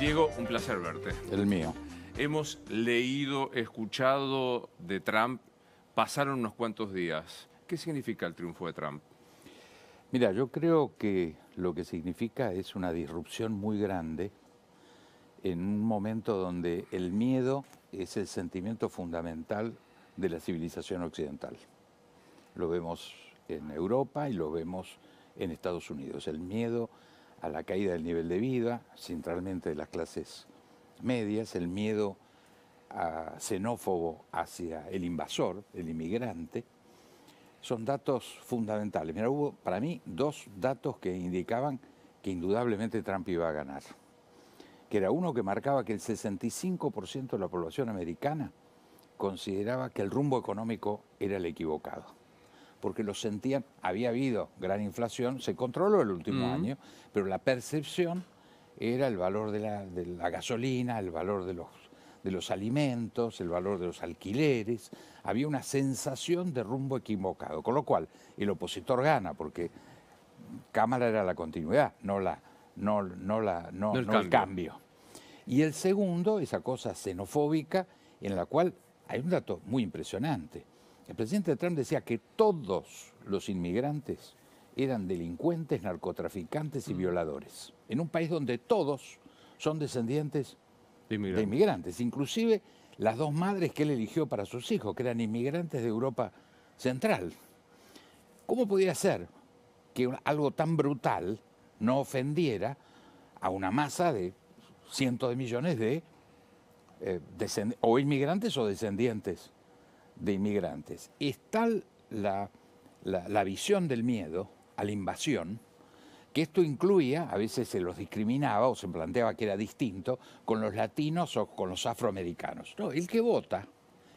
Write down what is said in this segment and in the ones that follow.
Diego, un placer verte. El mío. Hemos leído, escuchado de Trump, pasaron unos cuantos días. ¿Qué significa el triunfo de Trump? Mira, yo creo que lo que significa es una disrupción muy grande en un momento donde el miedo es el sentimiento fundamental de la civilización occidental. Lo vemos en Europa y lo vemos en Estados Unidos. El miedo a la caída del nivel de vida, centralmente de las clases medias, el miedo xenófobo hacia el invasor, el inmigrante, son datos fundamentales. Mira, hubo para mí dos datos que indicaban que indudablemente Trump iba a ganar, que era uno que marcaba que el 65% de la población americana consideraba que el rumbo económico era el equivocado porque lo sentían, había habido gran inflación, se controló el último año, pero la percepción era el valor de la, gasolina, el valor de los, de los alimentos, el valor de los alquileres, había una sensación de rumbo equivocado, con lo cual el opositor gana, porque Cámara era la continuidad, no, la, no, la, no, el, cambio. Y el segundo, esa cosa xenofóbica, en la cual hay un dato muy impresionante. El presidente Trump decía que todos los inmigrantes eran delincuentes, narcotraficantes y mm. violadores, en un país donde todos son descendientes de inmigrantes. inclusive las dos madres que él eligió para sus hijos, que eran inmigrantes de Europa Central. ¿Cómo podía ser que algo tan brutal no ofendiera a una masa de cientos de millones de eh, o inmigrantes o descendientes de inmigrantes. Es tal la, visión del miedo a la invasión que esto incluía, a veces se los discriminaba o se planteaba que era distinto, con los latinos o con los afroamericanos. No, el que vota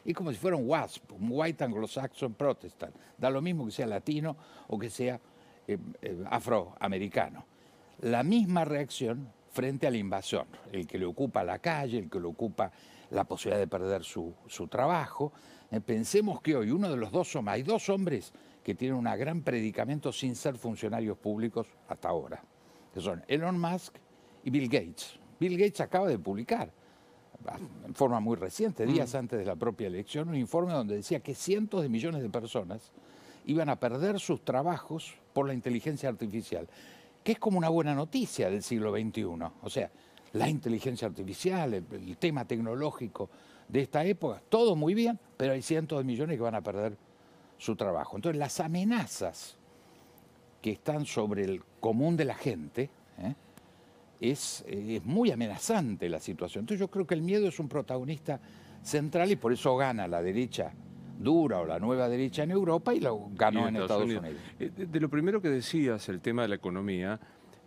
es como si fuera un WASP, un White Anglo-Saxon Protestant. Da lo mismo que sea latino o que sea eh, eh, afroamericano. La misma reacción frente a la invasión, el que le ocupa la calle, el que le ocupa la posibilidad de perder su, su trabajo, eh, pensemos que hoy uno de los dos hombres, hay dos hombres que tienen un gran predicamento sin ser funcionarios públicos hasta ahora, que son Elon Musk y Bill Gates. Bill Gates acaba de publicar, ah, en forma muy reciente, mm. días antes de la propia elección, un informe donde decía que cientos de millones de personas iban a perder sus trabajos por la inteligencia artificial, que es como una buena noticia del siglo XXI. O sea, la inteligencia artificial, el tema tecnológico, de esta época, todo muy bien, pero hay cientos de millones que van a perder su trabajo. Entonces las amenazas que están sobre el común de la gente, ¿eh? es, eh, es muy amenazante la situación. Entonces yo creo que el miedo es un protagonista central y por eso gana la derecha dura o la nueva derecha en Europa y lo ganó en Estados, Unidos. Eh, de lo primero que decías, el tema de la economía,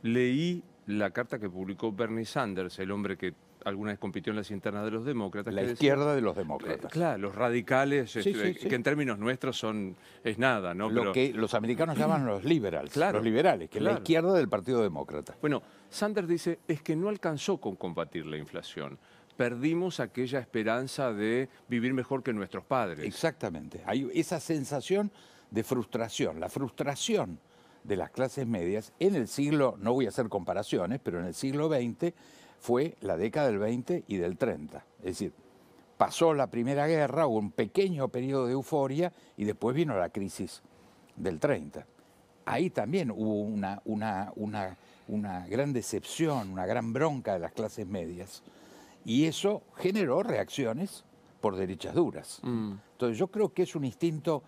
leí la carta que publicó Bernie Sanders, el hombre que alguna vez compitió en las internas de los demócratas. La izquierda de los demócratas. Eh, claro, los radicales, este, que en términos nuestros son, es nada, ¿no? Lo que los americanos llaman los liberals, claro, los liberales, que es la izquierda del Partido Demócrata. Bueno, Sanders dice, es que no alcanzó con combatir la inflación. Perdimos aquella esperanza de vivir mejor que nuestros padres. Exactamente. Hay esa sensación de frustración. La frustración de las clases medias en el siglo, no voy a hacer comparaciones, pero en el siglo XX fue la década del 20 y del 30. Es decir, pasó la Primera Guerra, hubo un pequeño periodo de euforia y después vino la crisis del 30. Ahí también hubo una, una, una, una gran decepción, una gran bronca de las clases medias y eso generó reacciones por derechas duras. Mm. Entonces yo creo que es un instinto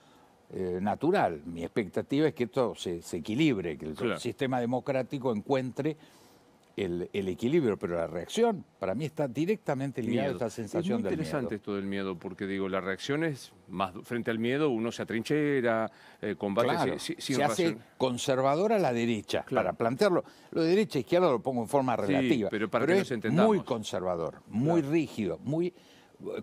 eh, natural. Mi expectativa es que esto se, equilibre, que el sistema democrático encuentre el, equilibrio, pero la reacción para mí está directamente ligada a esta sensación es muy interesante esto del miedo, porque digo, la reacción es más frente al miedo, uno se atrinchera, eh, combate se hace conservador a la derecha, para plantearlo. Lo de derecha e izquierda lo pongo en forma relativa, pero, para que nos entendamos. muy conservador, muy rígido, muy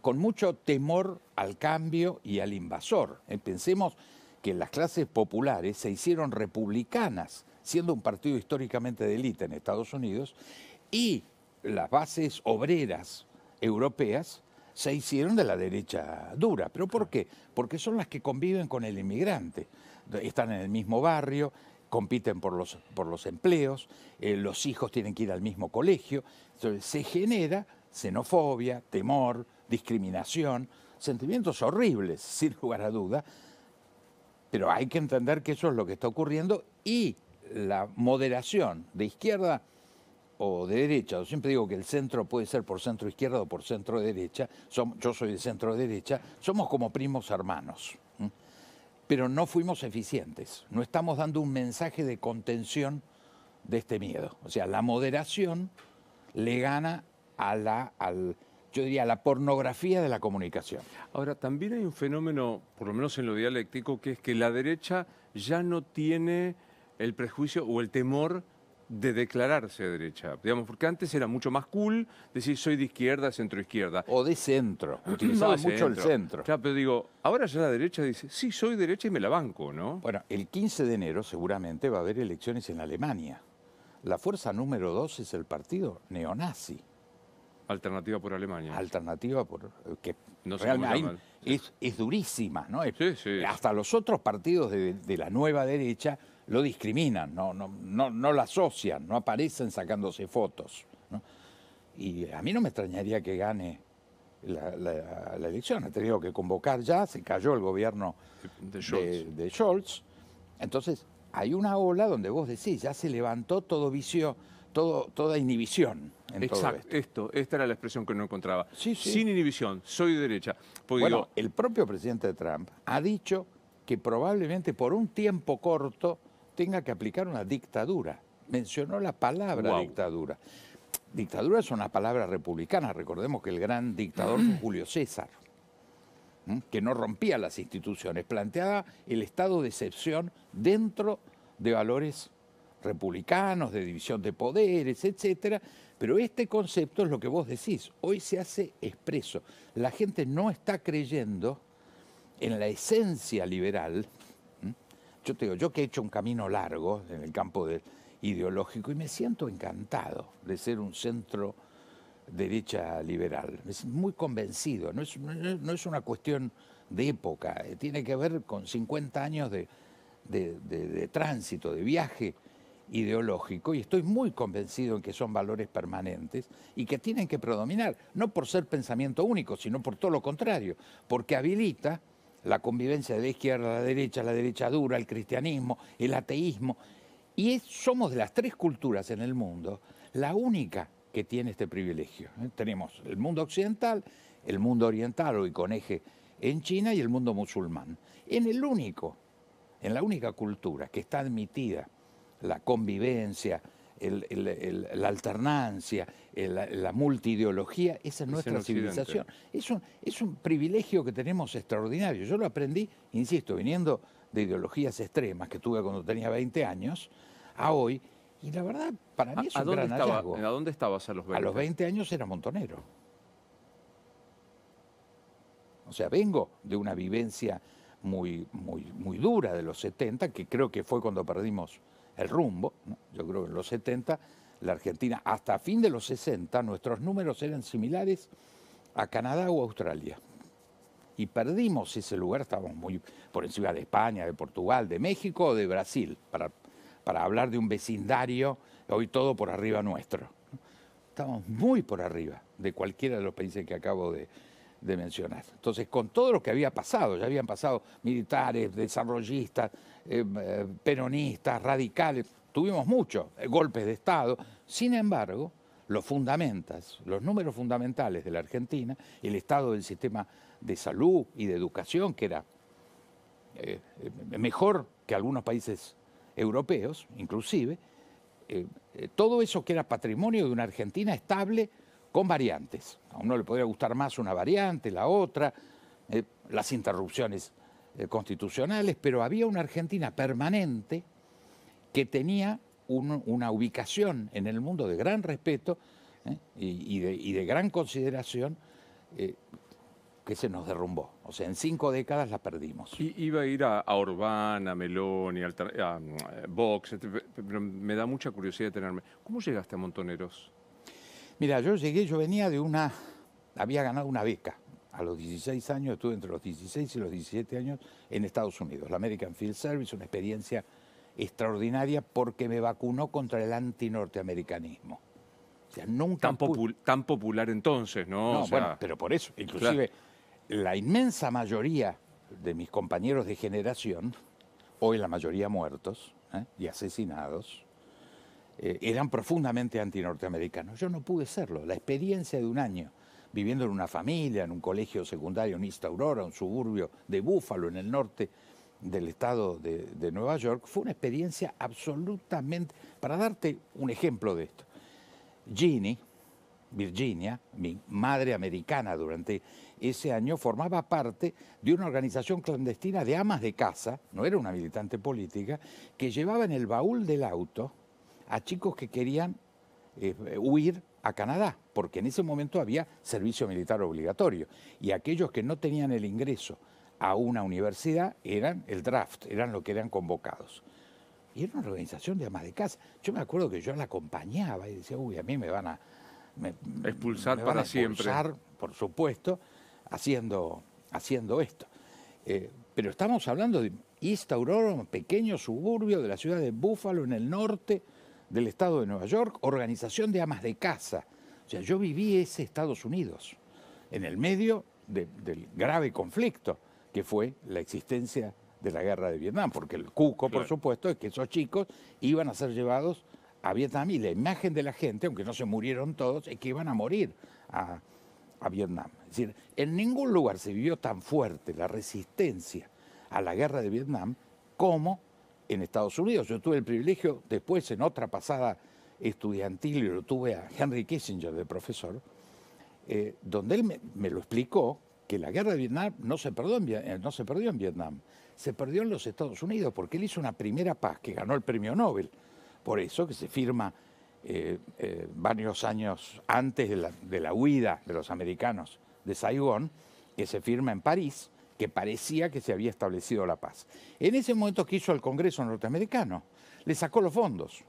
con mucho temor al cambio y al invasor. Eh, pensemos que las clases populares se hicieron republicanas, siendo un partido históricamente de élite en Estados Unidos, y las bases obreras europeas se hicieron de la derecha dura. ¿Pero por qué? Porque son las que conviven con el inmigrante. Están en el mismo barrio, compiten por los, por los empleos, eh, los hijos tienen que ir al mismo colegio. se genera xenofobia, temor, discriminación, sentimientos horribles, sin lugar a duda, pero hay que entender que eso es lo que está ocurriendo y la moderación de izquierda o de derecha, yo siempre digo que el centro puede ser por centro izquierda o por centro derecha, yo soy de centro derecha, somos como primos hermanos, pero no fuimos eficientes, no estamos dando un mensaje de contención de este miedo, o sea, la moderación le gana a la, al, yo diría, la pornografía de la comunicación. Ahora, también hay un fenómeno, por lo menos en lo dialéctico, que es que la derecha ya no tiene el prejuicio o el temor de declararse derecha, digamos, porque antes era mucho más cool decir soy de izquierda, centro izquierda. O de centro, utilizaba mucho el centro. Claro, pero digo, ahora ya la derecha dice, sí, soy derecha y me la banco, ¿no? Bueno, el 15 de enero seguramente va a haber elecciones en Alemania. La fuerza número dos es el partido neonazi. Alternativa por Alemania. Alternativa por... que no realmente es, es, durísima, ¿no? Hasta los otros partidos de, la nueva derecha lo discriminan, no, no, no, no la asocian, no aparecen sacándose fotos. Y a mí no me extrañaría que gane la, elección. Ha tenido que convocar ya, se cayó el gobierno de Scholz. de Scholz. Entonces, hay una ola donde vos decís, ya se levantó todo vicio toda inhibición. Exacto, esto. esta era la expresión que no encontraba. Sí, Sin inhibición, soy de derecha. el propio presidente Trump ha dicho que probablemente por un tiempo corto tenga que aplicar una dictadura. Mencionó la palabra dictadura. Dictadura es una palabra republicana. Recordemos que el gran dictador Julio César, que no rompía las instituciones, planteaba el estado de excepción dentro de valores republicanos, de división de poderes, etcétera, pero este concepto es lo que vos decís, hoy se hace expreso. La gente no está creyendo en la esencia liberal. Yo te digo, yo que he hecho un camino largo en el campo ideológico y me siento encantado de ser un centro derecha liberal. Es muy convencido, no es, una cuestión de época, eh, tiene que ver con 50 años de tránsito, de viaje ideológico, y estoy muy convencido en que son valores permanentes y que tienen que predominar, no por ser pensamiento único, sino por todo lo contrario, porque habilita la convivencia de la izquierda, la derecha, la derecha dura, el cristianismo, el ateísmo, y somos de las tres culturas en el mundo la única que tiene este privilegio. ¿eh? Tenemos el mundo occidental, el mundo oriental, hoy con eje en China, y el mundo musulmán. En el único, en la única cultura que está admitida la convivencia, la alternancia, la multiideología, esa es nuestra civilización. Es un, privilegio que tenemos extraordinario. Yo lo aprendí, insisto, viniendo de ideologías extremas que tuve cuando tenía 20 años, a hoy, y la verdad, para mí es ¿A dónde gran ¿A dónde estabas a los 20? A los 20 años era montonero. O sea, vengo de una vivencia muy, muy, muy dura de los 70, que creo que fue cuando perdimos el rumbo. Yo creo que en los 70 la Argentina, hasta fin de los 60, nuestros números eran similares a Canadá o Australia. Y perdimos ese lugar, estábamos muy por encima de España, de Portugal, de México o de Brasil, para, para hablar de un vecindario, hoy todo por arriba nuestro. Estamos muy por arriba de cualquiera de los países que acabo de, de mencionar. Entonces, con todo lo que había pasado, ya habían pasado militares, desarrollistas, eh, eh, peronistas, radicales, tuvimos muchos eh, golpes de Estado, sin embargo, los fundamentas, los números fundamentales de la Argentina, el estado del sistema de salud y de educación, que era mejor que algunos países europeos, inclusive, todo eso que era patrimonio de una Argentina estable, con variantes. A uno le podría gustar más una variante, la otra, eh, las interrupciones eh, constitucionales, pero había una Argentina permanente que tenía una ubicación en el mundo de gran respeto eh, y, de, gran consideración que se nos derrumbó. O sea, en cinco décadas la perdimos. iba a ir a, Orbán, a Meloni, mm, a, Vox, pero me da mucha curiosidad tenerme. ¿Cómo llegaste a Montoneros? Mira, yo llegué, yo venía de una, había ganado una beca. A los 16 años, estuve entre los 16 y los 17 años en Estados Unidos, la American Field Service, una experiencia extraordinaria porque me vacunó contra el antinorteamericanismo. O sea, nunca tan, popular entonces, ¿no? no bueno, pero por eso, inclusive la inmensa mayoría de mis compañeros de generación, hoy la mayoría muertos ¿eh? y asesinados, eh, eran profundamente antinorteamericanos. Yo no pude serlo. La experiencia de un año viviendo en una familia, en un colegio secundario en East Aurora, un suburbio de Búfalo, en el norte del estado de, de Nueva York, fue una experiencia absolutamente... Para darte un ejemplo de esto, Ginny, Virginia, mi madre americana durante ese año, formaba parte de una organización clandestina de amas de casa, no era una militante política, que llevaba en el baúl del auto a chicos que querían eh, huir a Canadá, porque en ese momento había servicio militar obligatorio. Y aquellos que no tenían el ingreso a una universidad eran el draft, eran los que eran convocados. Y era una organización de amas de casa. Yo me acuerdo que yo la acompañaba y decía, uy, a mí me van a... expulsar para siempre. Por supuesto, haciendo, haciendo esto. Eh, pero estamos hablando de Aurora, un pequeño suburbio de la ciudad de Búfalo en el norte, del Estado de Nueva York, organización de amas de casa. O sea, yo viví ese Estados Unidos, en el medio del grave conflicto que fue la existencia de la guerra de Vietnam, porque el cuco, por supuesto, es que esos chicos iban a ser llevados a Vietnam y la imagen de la gente, aunque no se murieron todos, es que iban a morir a, a Vietnam. Es decir, en ningún lugar se vivió tan fuerte la resistencia a la guerra de Vietnam como en Estados Unidos. Yo tuve el privilegio, después en otra pasada estudiantil, y lo tuve a Henry Kissinger de profesor, eh, donde él me, lo explicó que la guerra de Vietnam eh, no se, perdió en, Vietnam, se perdió en los Estados Unidos, porque él hizo una primera paz que ganó el premio Nobel. Por eso que se firma eh, varios años antes de la, de la, huida de los americanos de Saigón, que se firma en París, que parecía que se había establecido la paz. En ese momento, ¿qué hizo el Congreso norteamericano? Le sacó los fondos.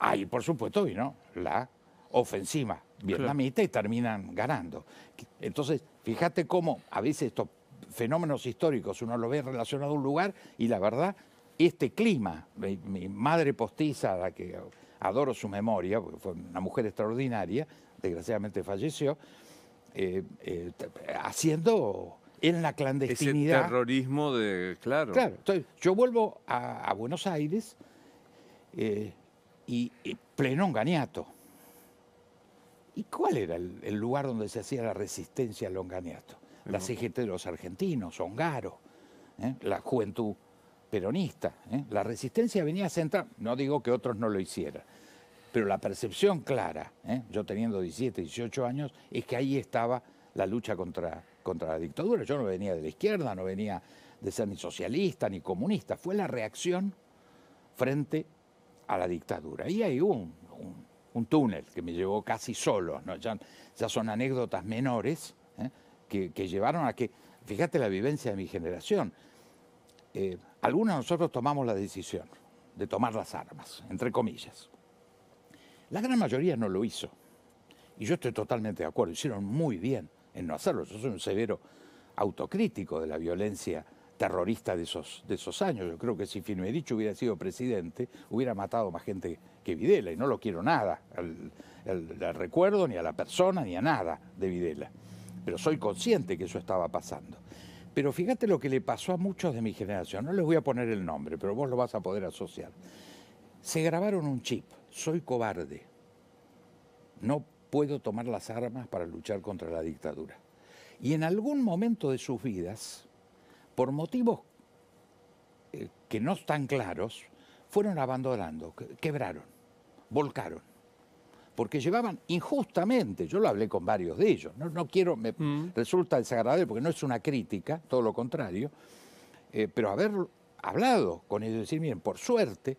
Ahí, por supuesto, vino la ofensiva vietnamita y terminan ganando. Entonces, fíjate cómo a veces estos fenómenos históricos uno los ve relacionado a un lugar y la verdad, este clima, mi, madre postiza, a la que adoro su memoria, porque fue una mujer extraordinaria, desgraciadamente falleció, eh, eh, haciendo en la clandestinidad. Ese terrorismo de, claro. yo vuelvo a, Buenos Aires eh, y, pleno Onganiato. ¿Y cuál era el, lugar donde se hacía la resistencia al Onganiato? La CGT de los argentinos, Ongaro, ¿eh? la juventud peronista. ¿eh? La resistencia venía a sentar, no digo que otros no lo hicieran, pero la percepción clara, yo teniendo 17, 18 años, es que ahí estaba la lucha contra contra la dictadura. Yo no venía de la izquierda, no venía de ser ni socialista ni comunista. Fue la reacción frente a la dictadura. Y hay un, túnel que me llevó casi solo. ¿no? Ya, son anécdotas menores ¿eh? que, llevaron a que, fíjate la vivencia de mi generación. Eh, algunos de nosotros tomamos la decisión de tomar las armas, entre comillas. La gran mayoría no lo hizo. Y yo estoy totalmente de acuerdo, hicieron muy bien en no hacerlo. Yo soy un severo autocrítico de la violencia terrorista de esos, de esos años. Yo creo que si dicho hubiera sido presidente, hubiera matado más gente que Videla, y no lo quiero nada, al, recuerdo, ni a la persona, ni a nada de Videla. Pero soy consciente que eso estaba pasando. Pero fíjate lo que le pasó a muchos de mi generación. No les voy a poner el nombre, pero vos lo vas a poder asociar. Se grabaron un chip. Soy cobarde. No puedo tomar las armas para luchar contra la dictadura. Y en algún momento de sus vidas, por motivos eh, que no están claros, fueron abandonando, quebraron, volcaron. Porque llevaban injustamente, yo lo hablé con varios de ellos, no, quiero, me mm. resulta desagradable porque no es una crítica, todo lo contrario, eh, pero haber hablado con ellos y decir, miren, por suerte,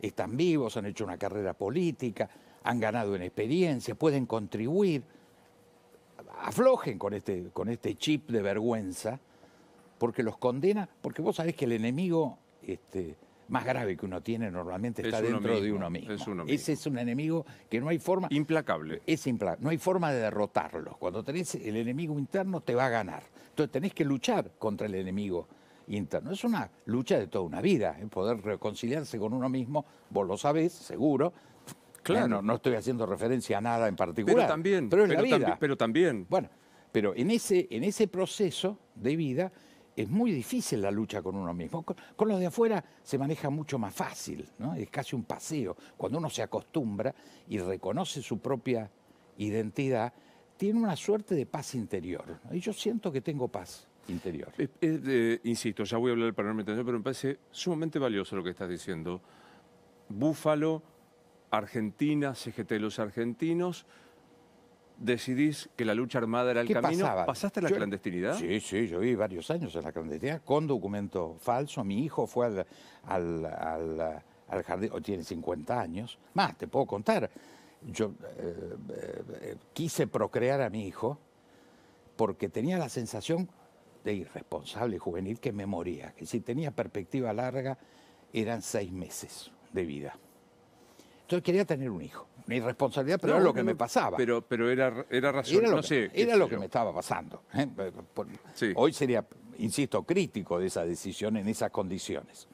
están vivos, han hecho una carrera política, han ganado en experiencia, pueden contribuir. Aflojen con este, con este chip de vergüenza, porque los condena, porque vos sabés que el enemigo este, más grave que uno tiene normalmente está dentro de uno mismo. Ese es un enemigo que no hay forma... Implacable. Es No hay forma de derrotarlo. Cuando tenés el enemigo interno te va a ganar. Entonces tenés que luchar contra el enemigo interno. Es una lucha de toda una vida, ¿eh? poder reconciliarse con uno mismo, vos lo sabés, seguro, Claro. ¿Eh? No, estoy haciendo referencia a nada en particular. Pero también. Pero, también. Bueno, pero en ese, en ese proceso de vida es muy difícil la lucha con uno mismo. Con, los de afuera se maneja mucho más fácil, ¿no? Es casi un paseo. Cuando uno se acostumbra y reconoce su propia identidad, tiene una suerte de paz interior. Y yo siento que tengo paz interior. Eh, eh, insisto, ya voy a hablar para pero me parece sumamente valioso lo que estás diciendo. Búfalo Argentina, CGT Los Argentinos, decidís que la lucha armada era el ¿Qué camino. Pasaba? ¿Pasaste la clandestinidad? Sí, sí, yo viví varios años en la clandestinidad con documento falso. Mi hijo fue al, jardín, o tiene 50 años. Más, te puedo contar. Yo eh, eh, eh, quise procrear a mi hijo porque tenía la sensación de irresponsable juvenil que me moría. Que si tenía perspectiva larga, eran seis meses de vida yo quería tener un hijo. Mi responsabilidad, pero era lo que me pasaba. Pero, era, era razón, era lo, que, me estaba pasando. ¿eh? Hoy sería, insisto, crítico de esa decisión en esas condiciones.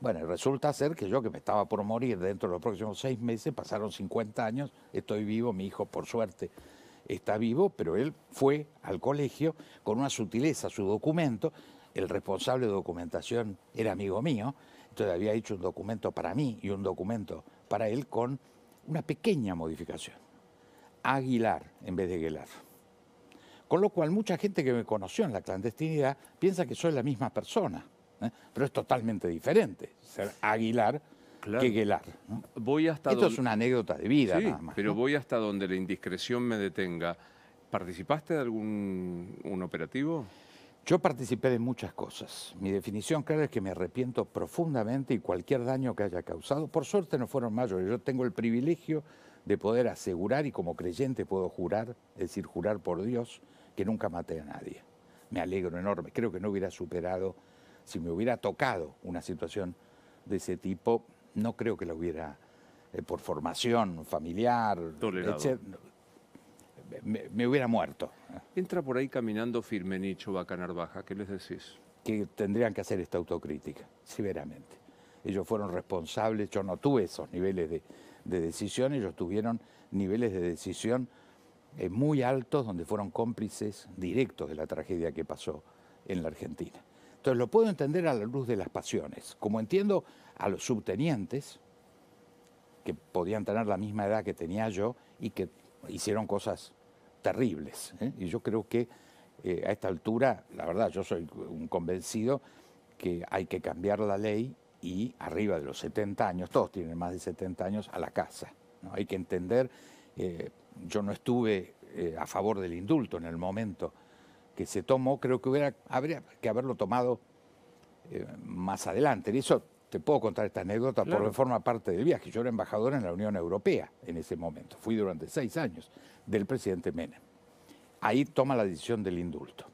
Bueno, resulta ser que yo que me estaba por morir dentro de los próximos seis meses, pasaron 50 años, estoy vivo, mi hijo por suerte está vivo, pero él fue al colegio con una sutileza, su documento, el responsable de documentación era amigo mío, entonces había hecho un documento para mí y un documento para él con una pequeña modificación. Aguilar en vez de Aguilar. Con lo cual mucha gente que me conoció en la clandestinidad piensa que soy la misma persona, ¿eh? pero es totalmente diferente ser Aguilar que Esto es una anécdota de vida Pero voy hasta donde la indiscreción me detenga. ¿Participaste de algún un operativo? Yo participé de muchas cosas. Mi definición clara es que me arrepiento profundamente y cualquier daño que haya causado, por suerte no fueron mayores. Yo tengo el privilegio de poder asegurar y como creyente puedo jurar, es decir, jurar por Dios, que nunca maté a nadie. Me alegro enorme. Creo que no hubiera superado, si me hubiera tocado una situación de ese tipo, no creo que la hubiera, eh, por formación familiar, etc., me, hubiera muerto. Entra por ahí caminando firme, nicho Bacanar Baja, ¿qué les decís? Que tendrían que hacer esta autocrítica, severamente. Ellos fueron responsables, yo no tuve esos niveles de, decisión, ellos tuvieron niveles de decisión eh, muy altos donde fueron cómplices directos de la tragedia que pasó en la Argentina. Entonces lo puedo entender a la luz de las pasiones, como entiendo a los subtenientes, que podían tener la misma edad que tenía yo y que hicieron cosas terribles. ¿eh? Y yo creo que eh, a esta altura, la verdad, yo soy un convencido que hay que cambiar la ley y arriba de los 70 años, todos tienen más de 70 años, a la casa. ¿no? Hay que entender, eh, yo no estuve a favor del indulto en el momento que se tomó, creo que hubiera, habría que haberlo tomado más adelante. Y eso te puedo contar esta anécdota porque forma parte del viaje. Yo era embajador en la Unión Europea en ese momento, fui durante seis años del presidente Menem. Ahí toma la decisión del indulto.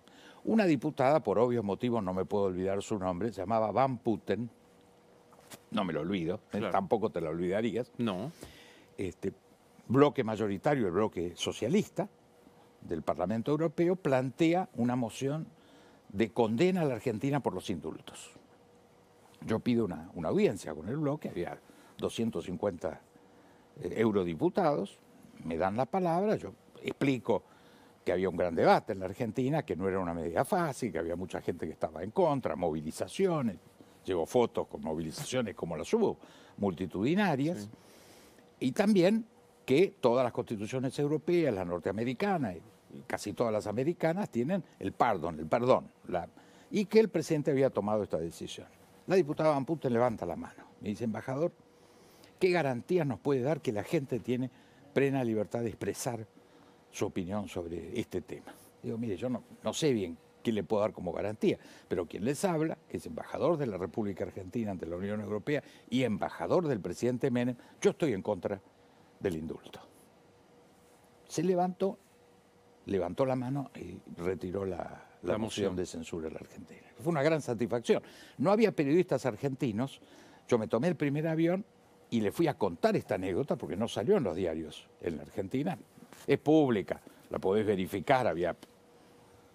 Una diputada, por obvios motivos, no me puedo olvidar su nombre, se llamaba Van Putten, no me lo olvido, ¿eh? tampoco te lo olvidarías. No. Este bloque mayoritario, el bloque socialista del Parlamento Europeo, plantea una moción de condena a la Argentina por los indultos. Yo pido una, una audiencia con el bloque, había 250 eh, eurodiputados, me dan la palabra, yo explico que había un gran debate en la Argentina, que no era una medida fácil, que había mucha gente que estaba en contra, movilizaciones, llevo fotos con movilizaciones como las hubo, multitudinarias, y también que todas las constituciones europeas, la norteamericana, casi todas las americanas tienen el perdón, el perdón, y que el presidente había tomado esta decisión. La diputada Van levanta la mano, me dice, embajador, ¿qué garantías nos puede dar que la gente tiene plena libertad de expresar su opinión sobre este tema. Digo, mire, yo no, sé bien qué le puedo dar como garantía, pero quien les habla, que es embajador de la República Argentina ante la Unión Europea y embajador del presidente Menem, yo estoy en contra del indulto. Se levantó, levantó la mano y retiró la, la, moción. moción de censura a la Argentina. Fue una gran satisfacción. No había periodistas argentinos. Yo me tomé el primer avión y le fui a contar esta anécdota porque no salió en los diarios en la Argentina. Es pública, la podés verificar, había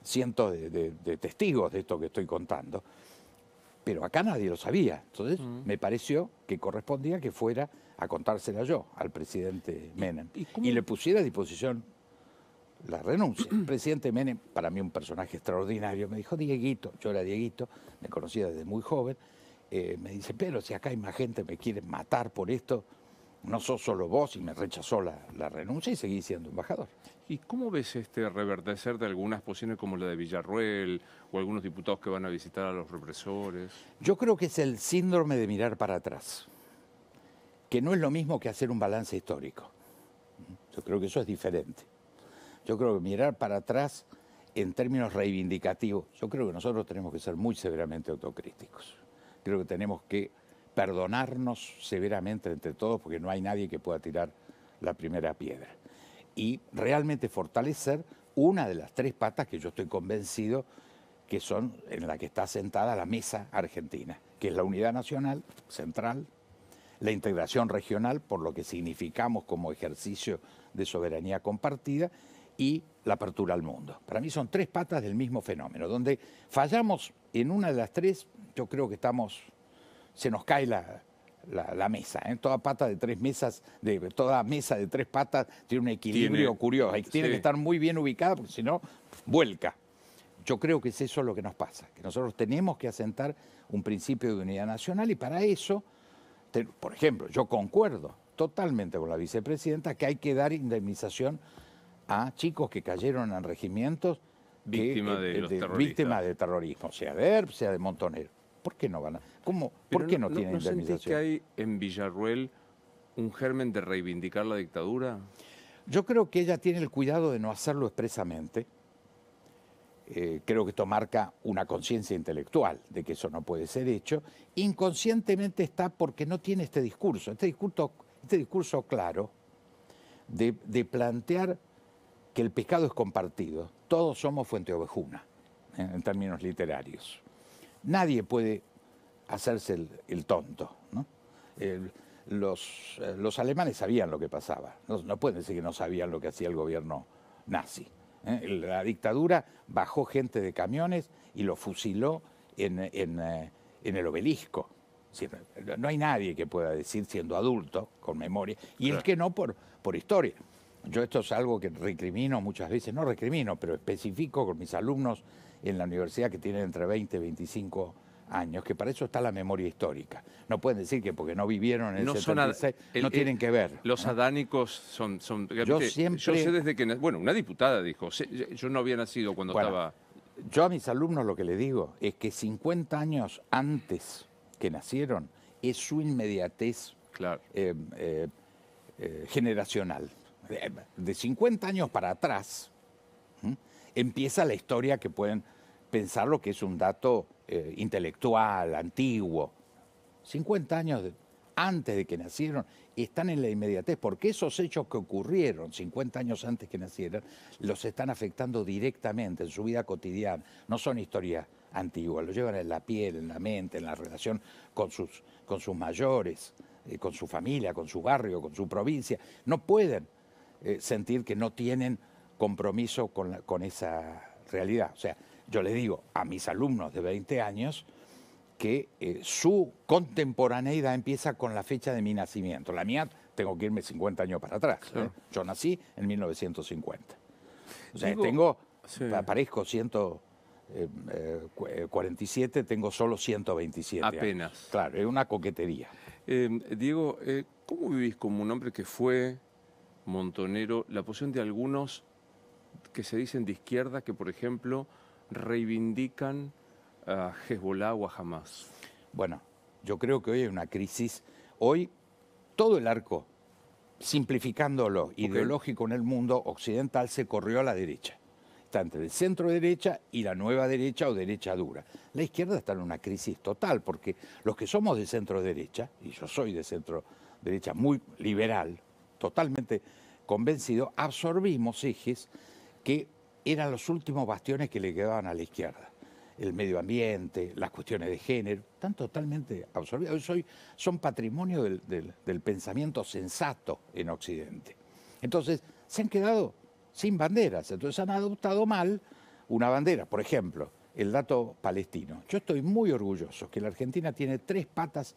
cientos de, testigos de esto que estoy contando, pero acá nadie lo sabía. Entonces mm. me pareció que correspondía que fuera a contársela yo al presidente Menem y, y le pusiera a disposición la renuncia. El presidente Menem, para mí un personaje extraordinario, me dijo, Dieguito, yo era Dieguito, me conocía desde muy joven, eh, me dice, pero si acá hay más gente, me quiere matar por esto, no sos solo vos, y me rechazó la, la renuncia y seguí siendo embajador. ¿Y cómo ves este reverdecer de algunas posiciones como la de Villarruel o algunos diputados que van a visitar a los represores? Yo creo que es el síndrome de mirar para atrás, que no es lo mismo que hacer un balance histórico. Yo creo que eso es diferente. Yo creo que mirar para atrás en términos reivindicativos, yo creo que nosotros tenemos que ser muy severamente autocríticos. Creo que tenemos que perdonarnos severamente entre todos porque no hay nadie que pueda tirar la primera piedra. Y realmente fortalecer una de las tres patas que yo estoy convencido que son en la que está sentada la mesa argentina, que es la unidad nacional, central, la integración regional, por lo que significamos como ejercicio de soberanía compartida, y la apertura al mundo. Para mí son tres patas del mismo fenómeno, donde fallamos en una de las tres, yo creo que estamos, se nos cae la, la, mesa. ¿eh? Toda pata de tres mesas, de, toda mesa de tres patas tiene un equilibrio curioso. Y tiene que estar muy bien ubicada porque si no, vuelca. Yo creo que es eso lo que nos pasa, que nosotros tenemos que asentar un principio de unidad nacional y para eso, por ejemplo, yo concuerdo totalmente con la vicepresidenta que hay que dar indemnización a chicos que cayeron en regimientos eh, eh, víctimas de, de, terrorismo, sea de ERP, sea de Montonero. ¿Por qué no van a...? ¿Por qué no, tienen no, ¿no que hay en Villarruel un germen de reivindicar la dictadura? Yo creo que ella tiene el cuidado de no hacerlo expresamente. Eh, creo que esto marca una conciencia intelectual de que eso no puede ser hecho. Inconscientemente está porque no tiene este discurso, este discurso, este discurso claro de, plantear que el pescado es compartido. Todos somos fuente ovejuna, ¿eh? en términos literarios nadie puede hacerse el, tonto. Eh, los, alemanes sabían lo que pasaba. No, pueden decir que no sabían lo que hacía el gobierno nazi. ¿eh? La dictadura bajó gente de camiones y lo fusiló en, eh, el obelisco. No hay nadie que pueda decir siendo adulto, con memoria, y el que no por, por historia. Yo esto es algo que recrimino muchas veces, no recrimino, pero especifico con mis alumnos en la universidad que tienen entre 20 y 25 años, que para eso está la memoria histórica. No pueden decir que porque no vivieron en no el no tienen que ver. Los adánicos son... yo, siempre, sé desde que... Bueno, una diputada dijo, yo no había nacido cuando estaba... Yo a mis alumnos lo que les digo es que 50 años antes que nacieron es su inmediatez eh, eh, eh, generacional. De 50 años para atrás empieza la historia que pueden Pensar lo que es un dato eh, intelectual, antiguo. 50 años antes de que nacieron están en la inmediatez, porque esos hechos que ocurrieron 50 años antes que nacieran los están afectando directamente en su vida cotidiana. No son historias antiguas, lo llevan en la piel, en la mente, en la relación con sus, mayores, eh, con su familia, con su barrio, con su provincia. No pueden eh, sentir que no tienen compromiso con, con esa realidad. O sea, yo le digo a mis alumnos de 20 años que eh, su contemporaneidad empieza con la fecha de mi nacimiento. La mía tengo que irme 50 años para atrás. ¿eh? Yo nací en 1950. O sea, tengo, aparezco 147, eh, tengo solo 127. Apenas. Claro, es una coquetería. Em, Diego, ¿cómo vivís como un hombre que fue montonero la posición de algunos que se dicen de izquierda, que por ejemplo reivindican a Hezbollah o a Hamas? Bueno, yo creo que hoy hay una crisis. Hoy todo el arco, simplificándolo, lo ideológico en el mundo occidental se corrió a la derecha. Está entre el centro derecha y la nueva derecha o derecha dura. La izquierda está en una crisis total porque los que somos de centro derecha, y yo soy de centro derecha muy liberal, totalmente convencido, absorbimos ejes que eran los últimos bastiones que le quedaban a la izquierda. El medio ambiente, las cuestiones de género, están totalmente absorbidas. Hoy son patrimonio del, pensamiento sensato en Occidente. Entonces, se han quedado sin banderas, entonces han adoptado mal una bandera. Por ejemplo, el dato palestino. Yo estoy muy orgulloso que la Argentina tiene tres patas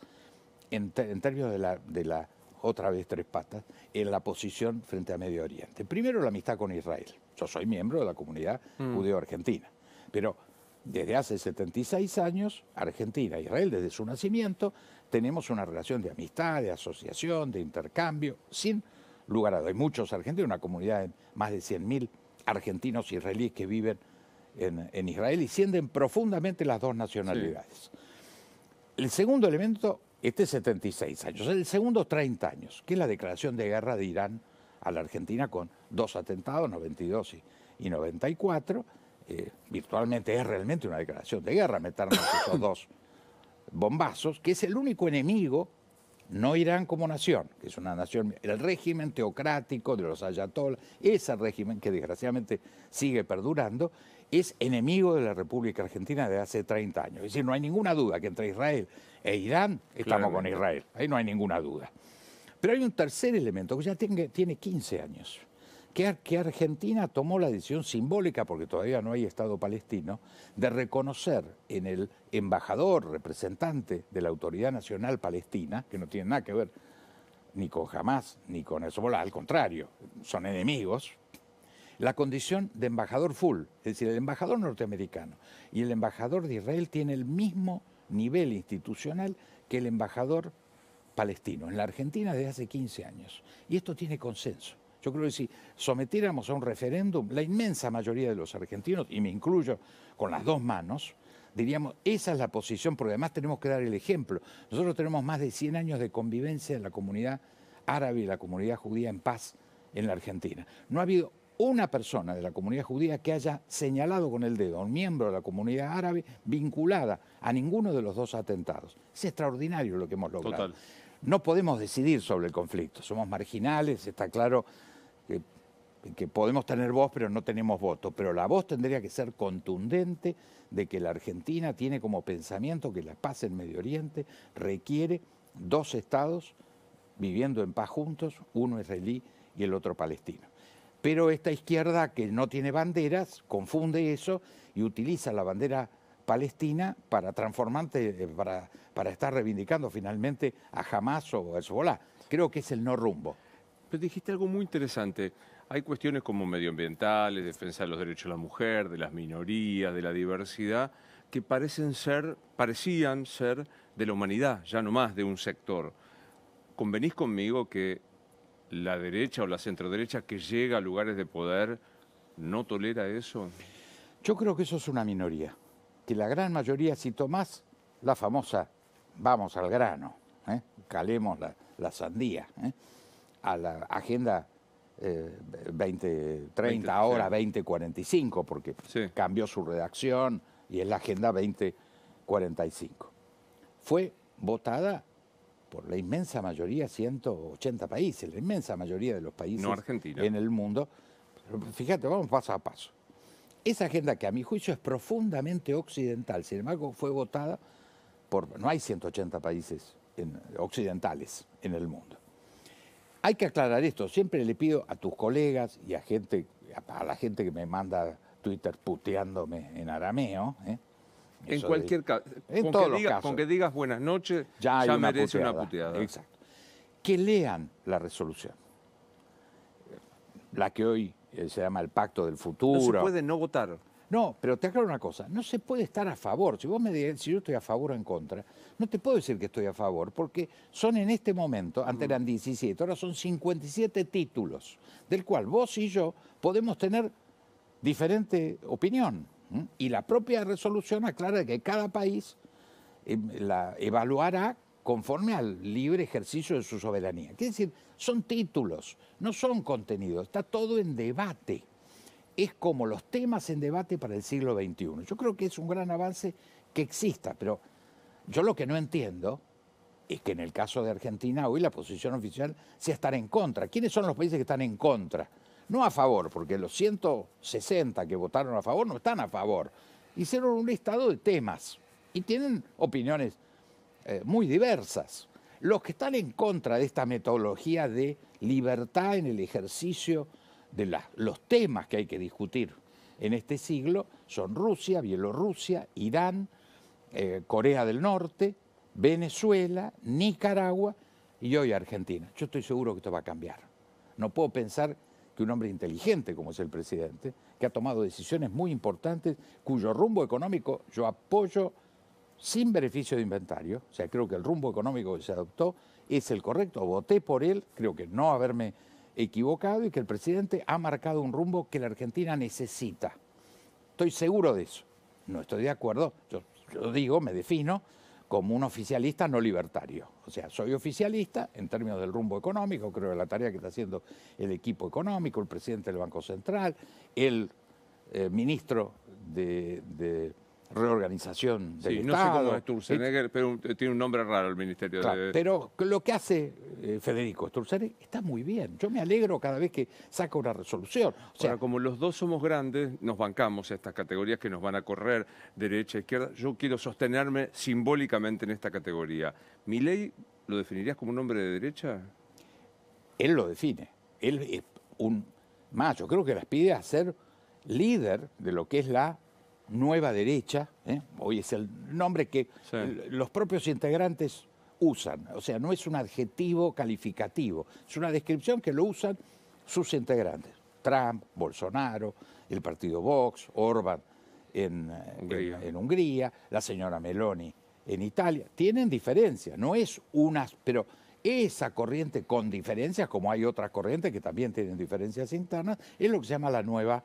en, términos de la, de la, otra vez tres patas, en la posición frente a Medio Oriente. Primero, la amistad con Israel. Yo soy miembro de la comunidad mm. judeo-argentina. Pero desde hace 76 años, Argentina e Israel, desde su nacimiento, tenemos una relación de amistad, de asociación, de intercambio, sin lugar a dudas. Hay muchos argentinos, una comunidad de más de 100.000 argentinos israelíes que viven en, Israel y sienten profundamente las dos nacionalidades. El segundo elemento, este 76 años, el segundo 30 años, que es la declaración de guerra de Irán a la Argentina con dos atentados, 92 y, 94. Eh, virtualmente es realmente una declaración de guerra meternos esos dos bombazos, que es el único enemigo, no Irán como nación, que es una nación, el régimen teocrático de los ayatolás, ese régimen que desgraciadamente sigue perdurando, es enemigo de la República Argentina de hace 30 años. Es decir, no hay ninguna duda que entre Israel e Irán estamos con Israel, ahí no hay ninguna duda. Pero hay un tercer elemento que ya tiene, tiene 15 años, que, Argentina tomó la decisión simbólica, porque todavía no hay Estado palestino, de reconocer en el embajador, representante de la Autoridad Nacional Palestina, que no tiene nada que ver ni con Hamas ni con eso, al contrario, son enemigos, la condición de embajador full, es decir, el embajador norteamericano y el embajador de Israel tiene el mismo nivel institucional que el embajador Palestino en la Argentina desde hace 15 años. Y esto tiene consenso. Yo creo que si sometiéramos a un referéndum, la inmensa mayoría de los argentinos, y me incluyo con las dos manos, diríamos, esa es la posición, porque además tenemos que dar el ejemplo. Nosotros tenemos más de 100 años de convivencia en la comunidad árabe y la comunidad judía en paz en la Argentina. No ha habido una persona de la comunidad judía que haya señalado con el dedo a un miembro de la comunidad árabe vinculada a ninguno de los dos atentados. Es extraordinario lo que hemos logrado. Total no podemos decidir sobre el conflicto. Somos marginales, está claro que, podemos tener voz, pero no tenemos voto. Pero la voz tendría que ser contundente de que la Argentina tiene como pensamiento que la paz en Medio Oriente requiere dos estados viviendo en paz juntos, uno israelí y el otro palestino. Pero esta izquierda que no tiene banderas confunde eso y utiliza la bandera Palestina para transformarte, eh, para, estar reivindicando finalmente a Hamas o a Hezbollah. Creo que es el no rumbo. Pero dijiste algo muy interesante. Hay cuestiones como medioambientales, defensa de los derechos de la mujer, de las minorías, de la diversidad, que parecen ser, parecían ser de la humanidad, ya no más de un sector. ¿Convenís conmigo que la derecha o la centroderecha que llega a lugares de poder no tolera eso? Yo creo que eso es una minoría que la gran mayoría, si más la famosa, vamos al grano, ¿eh? calemos la, sandía, ¿eh? a la agenda 2030, eh, ahora 2045, porque cambió su redacción y es la agenda 2045. Fue votada por la inmensa mayoría, 180 países, la inmensa mayoría de los países en el mundo. fíjate, vamos paso a paso. Esa agenda que a mi juicio es profundamente occidental, sin embargo fue votada por, no hay 180 países occidentales en el mundo. Hay que aclarar esto, siempre le pido a tus colegas y a, gente, a la gente que me manda Twitter puteándome en arameo. ¿eh? En cualquier caso, en con, todos que con digas buenas noches, ya, merece una puteada. Exacto. Que lean la resolución, la que hoy eh, se llama el Pacto del Futuro. No se puede no votar. No, pero te aclaro una cosa, no se puede estar a favor. Si vos me dices, si yo estoy a favor o en contra, no te puedo decir que estoy a favor, porque son en este momento, antes eran 17, ahora son 57 títulos, del cual vos y yo podemos tener diferente opinión. Y la propia resolución aclara que cada país em, la evaluará conforme al libre ejercicio de su soberanía. Quiere decir, son títulos, no son contenidos, está todo en debate. Es como los temas en debate para el siglo XXI. Yo creo que es un gran avance que exista, pero yo lo que no entiendo es que en el caso de Argentina hoy la posición oficial sea estar en contra. ¿Quiénes son los países que están en contra? No a favor, porque los 160 que votaron a favor no están a favor. Hicieron un listado de temas y tienen opiniones eh, muy diversas. Los que están en contra de esta metodología de libertad en el ejercicio de los temas que hay que discutir en este siglo son Rusia, Bielorrusia, Irán, eh, Corea del Norte, Venezuela, Nicaragua y hoy Argentina. Yo estoy seguro que esto va a cambiar. No puedo pensar que un hombre inteligente como es el presidente, que ha tomado decisiones muy importantes, cuyo rumbo económico yo apoyo sin beneficio de inventario, o sea, creo que el rumbo económico que se adoptó es el correcto, voté por él, creo que no haberme equivocado y que el presidente ha marcado un rumbo que la Argentina necesita. Estoy seguro de eso, no estoy de acuerdo, yo, lo digo, me defino como un oficialista no libertario, o sea, soy oficialista en términos del rumbo económico, creo que la tarea que está haciendo el equipo económico, el presidente del Banco Central, el eh, ministro de reorganización del sí, No sé cómo es pero tiene un nombre raro el Ministerio de... Pero lo que hace eh, Federico Sturzenegger está muy bien. Yo me alegro cada vez que saca una resolución. O sea, como los dos somos grandes, nos bancamos a estas categorías que nos van a correr derecha, izquierda. Yo quiero sostenerme simbólicamente en esta categoría. ¿Mi ley lo definirías como un hombre de derecha? Él lo define. Él es un macho. Creo que las pide a ser líder de lo que es la nueva derecha, ¿eh? hoy es el nombre que los propios integrantes usan, o sea, no es un adjetivo calificativo, es una descripción que lo usan sus integrantes, Trump, Bolsonaro, el partido Vox, Orban en eh, Hungría, la señora Meloni en Italia, tienen diferencias, no es una... pero esa corriente con diferencias, como hay otras corrientes que también tienen diferencias internas, es lo que se llama la nueva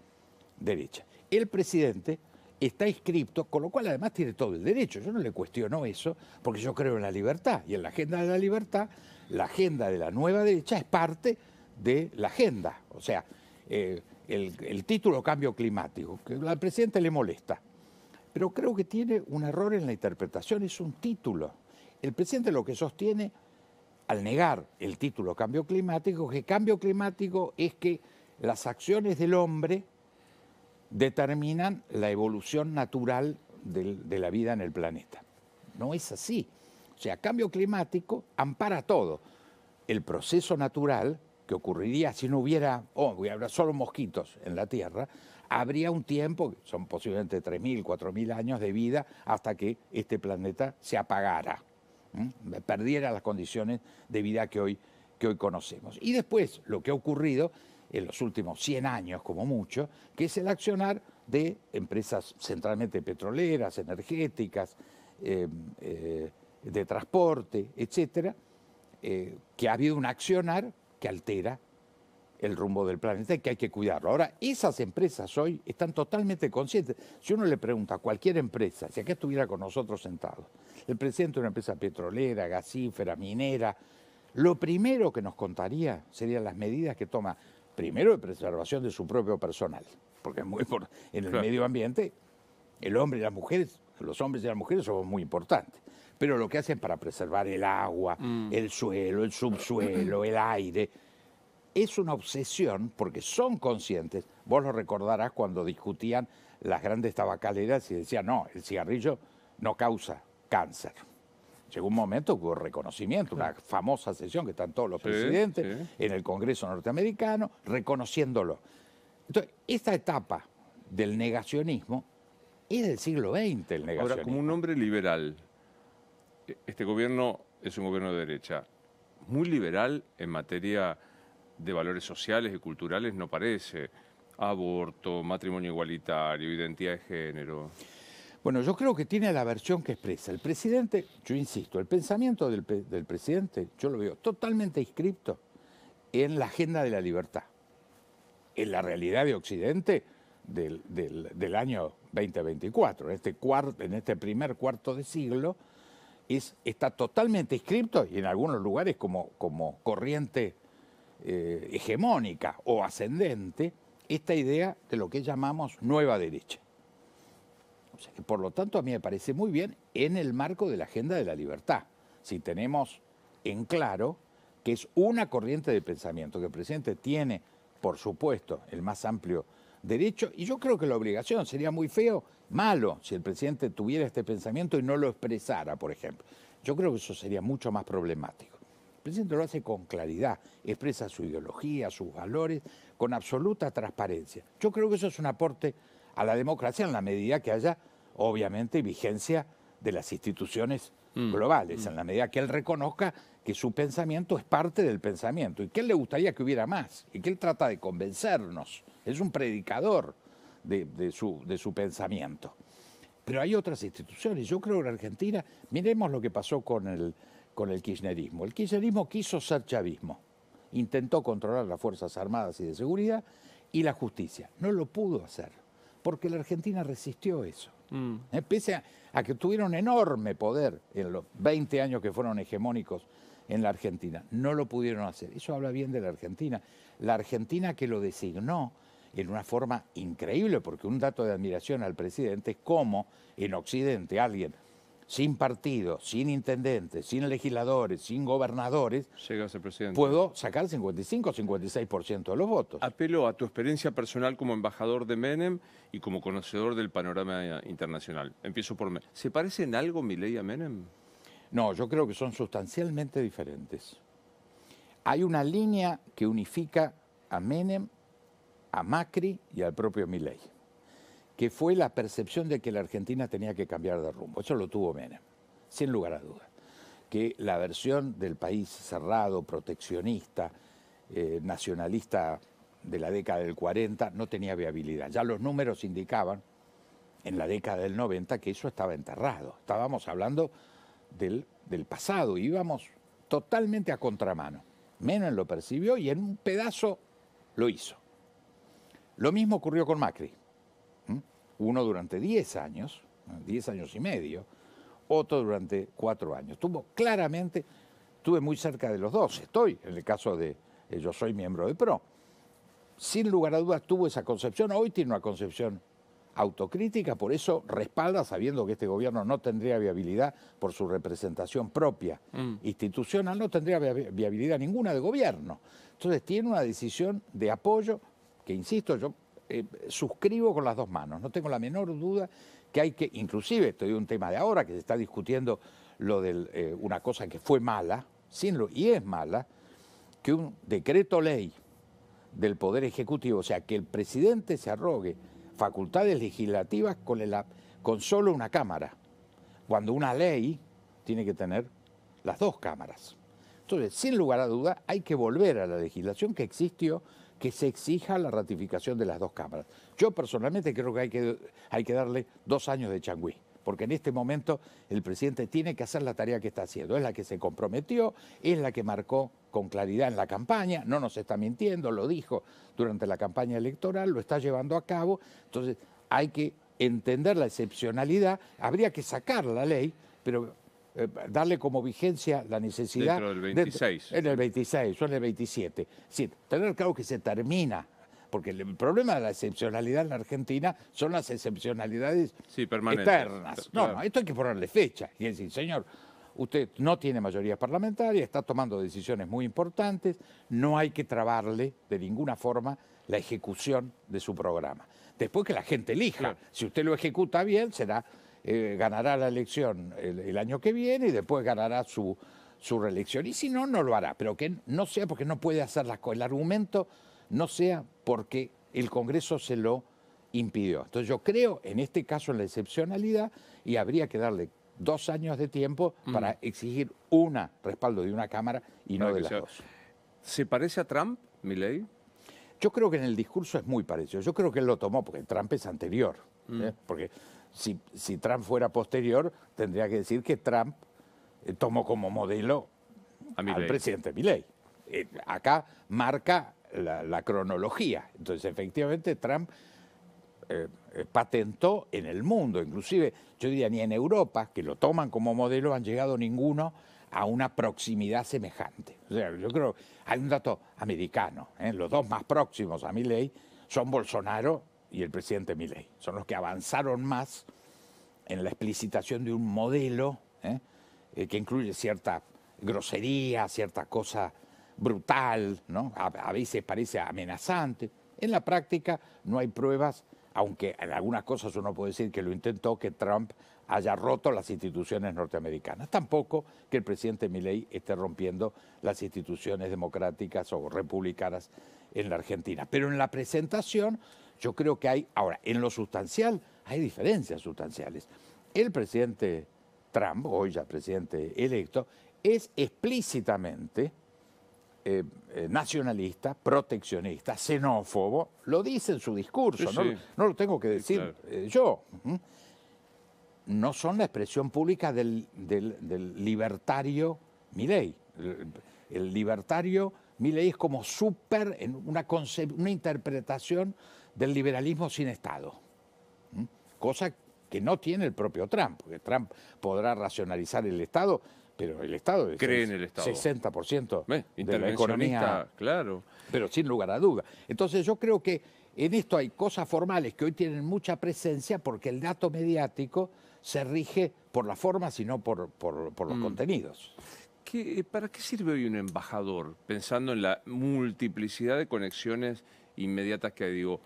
derecha. El presidente está inscripto, con lo cual además tiene todo el derecho. Yo no le cuestiono eso, porque yo creo en la libertad. Y en la agenda de la libertad, la agenda de la nueva derecha es parte de la agenda. O sea, eh, el, título Cambio Climático, que al presidente le molesta. Pero creo que tiene un error en la interpretación, es un título. El presidente lo que sostiene al negar el título Cambio Climático, que cambio climático es que las acciones del hombre determinan la evolución natural de, la vida en el planeta. No es así. O sea, cambio climático ampara todo. El proceso natural que ocurriría si no hubiera, oh, hablar, solo mosquitos en la Tierra, habría un tiempo, son posiblemente 3.000, 4.000 años de vida, hasta que este planeta se apagara, perdiera las condiciones de vida que hoy, que hoy conocemos. Y después, lo que ha ocurrido en los últimos 100 años como mucho, que es el accionar de empresas centralmente petroleras, energéticas, em, eh, de transporte, etcétera, eh, que ha habido un accionar que altera el rumbo del planeta y que hay que cuidarlo. Ahora, esas empresas hoy están totalmente conscientes. Si uno le pregunta a cualquier empresa, si acá estuviera con nosotros sentado, el presidente de una empresa petrolera, gasífera, minera, lo primero que nos contaría serían las medidas que toma primero de preservación de su propio personal, porque es muy en el medio ambiente el hombre y las mujeres, los hombres y las mujeres son muy importantes, pero lo que hacen para preservar el agua, mm. el suelo, el subsuelo, el aire, es una obsesión porque son conscientes, vos lo recordarás cuando discutían las grandes tabacaleras y decían, no, el cigarrillo no causa cáncer llegó un momento hubo reconocimiento, una famosa sesión que están todos los presidentes en el Congreso norteamericano reconociéndolo. Entonces, esta etapa del negacionismo es del siglo XX el negacionismo. Ahora, como un hombre liberal, e-, este gobierno es un gobierno de derecha, muy liberal en materia de valores sociales y culturales no parece. Aborto, matrimonio igualitario, identidad de género. Bueno, yo creo que tiene la versión que expresa. El presidente, yo insisto, el pensamiento del, presidente, yo lo veo totalmente inscripto en la agenda de la libertad, en la realidad de Occidente del, año 2024, este en este, primer cuarto de siglo, está totalmente inscripto y en algunos lugares como, corriente eh, hegemónica o ascendente esta idea de lo que llamamos nueva derecha por lo tanto, a mí me parece muy bien en el marco de la agenda de la libertad. Si tenemos en claro que es una corriente de pensamiento, que el presidente tiene, por supuesto, el más amplio derecho, y yo creo que la obligación sería muy feo, malo, si el presidente tuviera este pensamiento y no lo expresara, por ejemplo. Yo creo que eso sería mucho más problemático. El presidente lo hace con claridad, expresa su ideología, sus valores, con absoluta transparencia. Yo creo que eso es un aporte a la democracia en la medida que haya obviamente, vigencia de las instituciones mm. globales, en mm. la medida que él reconozca que su pensamiento es parte del pensamiento y que él le gustaría que hubiera más y que él trata de convencernos. Es un predicador de, su, pensamiento. Pero hay otras instituciones. Yo creo que en Argentina, miremos lo que pasó con el kirchnerismo. El kirchnerismo quiso ser chavismo, intentó controlar las Fuerzas Armadas y de Seguridad y la justicia. No lo pudo hacer, porque la Argentina resistió eso. Mm. Eh, pese a, que tuvieron enorme poder en los 20 años que fueron hegemónicos en la Argentina, no lo pudieron hacer. Eso habla bien de la Argentina. La Argentina que lo designó en una forma increíble, porque un dato de admiración al presidente es cómo en Occidente alguien sin partido, sin intendentes, sin legisladores, sin gobernadores, presidente. puedo sacar 55 o 56% de los votos. Apelo a tu experiencia personal como embajador de Menem y como conocedor del panorama internacional. Empiezo por Menem. ¿Se parecen algo Milei a Menem? No, yo creo que son sustancialmente diferentes. Hay una línea que unifica a Menem, a Macri y al propio Milei que fue la percepción de que la Argentina tenía que cambiar de rumbo. Eso lo tuvo Menem, sin lugar a dudas. Que la versión del país cerrado, proteccionista, eh, nacionalista de la década del 40 no tenía viabilidad. Ya los números indicaban en la década del 90 que eso estaba enterrado. Estábamos hablando del, del pasado, íbamos totalmente a contramano. Menem lo percibió y en un pedazo lo hizo. Lo mismo ocurrió con Macri uno durante 10 años, 10 años y medio, otro durante 4 años. Tuvo claramente, estuve muy cerca de los dos, estoy en el caso de eh, yo soy miembro de PRO. Sin lugar a dudas tuvo esa concepción, hoy tiene una concepción autocrítica, por eso respalda sabiendo que este gobierno no tendría viabilidad por su representación propia mm. institucional, no tendría viabilidad ninguna de gobierno. Entonces tiene una decisión de apoyo que, insisto, yo eh, suscribo con las dos manos, no tengo la menor duda que hay que, inclusive estoy en un tema de ahora que se está discutiendo lo de eh, una cosa que fue mala, y es mala, que un decreto ley del Poder Ejecutivo, o sea, que el presidente se arrogue facultades legislativas con, con solo una Cámara, cuando una ley tiene que tener las dos cámaras. Entonces, sin lugar a duda, hay que volver a la legislación que existió que se exija la ratificación de las dos cámaras. Yo personalmente creo que hay que, hay que darle dos años de changüí, porque en este momento el presidente tiene que hacer la tarea que está haciendo, es la que se comprometió, es la que marcó con claridad en la campaña, no nos está mintiendo, lo dijo durante la campaña electoral, lo está llevando a cabo, entonces hay que entender la excepcionalidad, habría que sacar la ley, pero eh, darle como vigencia la necesidad. Dentro del 26. en el 26, o en el 27. Sí, tener claro que se termina porque el problema de la excepcionalidad en la Argentina son las excepcionalidades sí, No, esto hay que ponerle fecha y decir, señor, usted no tiene mayoría parlamentaria, está tomando decisiones muy importantes, no hay que trabarle de ninguna forma la ejecución de su programa. Después que la gente elija, si usted lo ejecuta bien, será eh, ganará la elección el, año que viene y después ganará su, su reelección. Y si no, no lo hará, pero que no sea porque no puede hacer El argumento no sea porque el Congreso se lo impidió. Entonces yo creo en este caso en la excepcionalidad y habría que darle dos años de tiempo mm. para exigir un respaldo de una Cámara y no, de las dos. ¿Se parece a Trump, ley? Yo creo que en el discurso es muy parecido. Yo creo que él lo tomó porque Trump es anterior. Mm. ¿eh? Porque si, Trump fuera posterior, tendría que decir que Trump eh, tomó como modelo al presidente Milley. Eh, acá marca la, cronología. Entonces, efectivamente, Trump eh, patentó en el mundo, inclusive, yo diría, ni en Europa, que lo toman como modelo, han llegado ninguno a una proximidad semejante. O sea, yo creo, hay un dato americano, los dos más próximos a mi son Bolsonaro y el presidente Milei. Son los que avanzaron más en la explicitación de un modelo ¿eh? Eh, que incluye cierta grosería, cierta cosa brutal, ¿no? a, veces parece amenazante. En la práctica no hay pruebas, aunque en algunas cosas uno puede decir que lo intentó, que Trump haya roto las instituciones norteamericanas. Tampoco que el presidente Milei esté rompiendo las instituciones democráticas o republicanas en la Argentina. Pero en la presentación yo creo que hay, ahora, en lo sustancial, hay diferencias sustanciales. El presidente Trump, hoy ya presidente electo, es explícitamente eh, eh, nacionalista, proteccionista, xenófobo, lo dice en su discurso, no, lo tengo que decir eh, yo. No son la expresión pública del, libertario Milei. El, el, libertario Milei es como súper, una, una interpretación del liberalismo sin Estado, cosa que no tiene el propio Trump, porque Trump podrá racionalizar el Estado, pero el Estado cree en el Estado. 60% de la Claro. Pero sin lugar a duda. Entonces yo creo que en esto hay cosas formales que hoy tienen mucha presencia porque el dato mediático se rige por la forma sino no por, por, los mm. contenidos. Eh, ¿Para qué sirve hoy un embajador? Pensando en la multiplicidad de conexiones inmediatas que hay, digo,